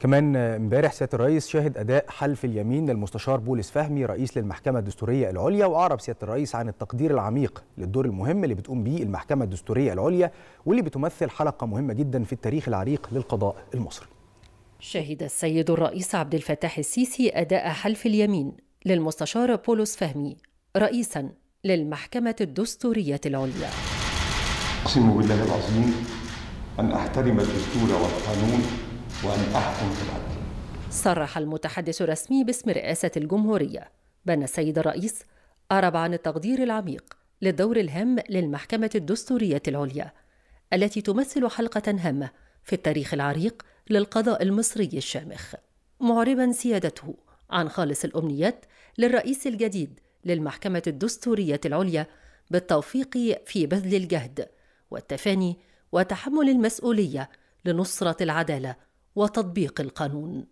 كمان امبارح سياده الرئيس شاهد اداء حلف اليمين للمستشار بولس فهمي رئيس للمحكمه الدستوريه العليا واعرب سياده الرئيس عن التقدير العميق للدور المهم اللي بتقوم بيه المحكمه الدستوريه العليا واللي بتمثل حلقه مهمه جدا في التاريخ العريق للقضاء المصري. شهد السيد الرئيس عبد الفتاح السيسي اداء حلف اليمين للمستشار بولس فهمي رئيسا للمحكمه الدستوريه العليا. اقسم بالله العظيم ان احترم الدستور والقانون وأن أحكم بالعدل صرح المتحدث الرسمي باسم رئاسة الجمهورية بأن السيد الرئيس أعرب عن التقدير العميق للدور الهام للمحكمة الدستورية العليا التي تمثل حلقة هامة في التاريخ العريق للقضاء المصري الشامخ معربا سيادته عن خالص الأمنيات للرئيس الجديد للمحكمة الدستورية العليا بالتوفيق في بذل الجهد والتفاني وتحمل المسؤولية لنصرة العدالة وتطبيق القانون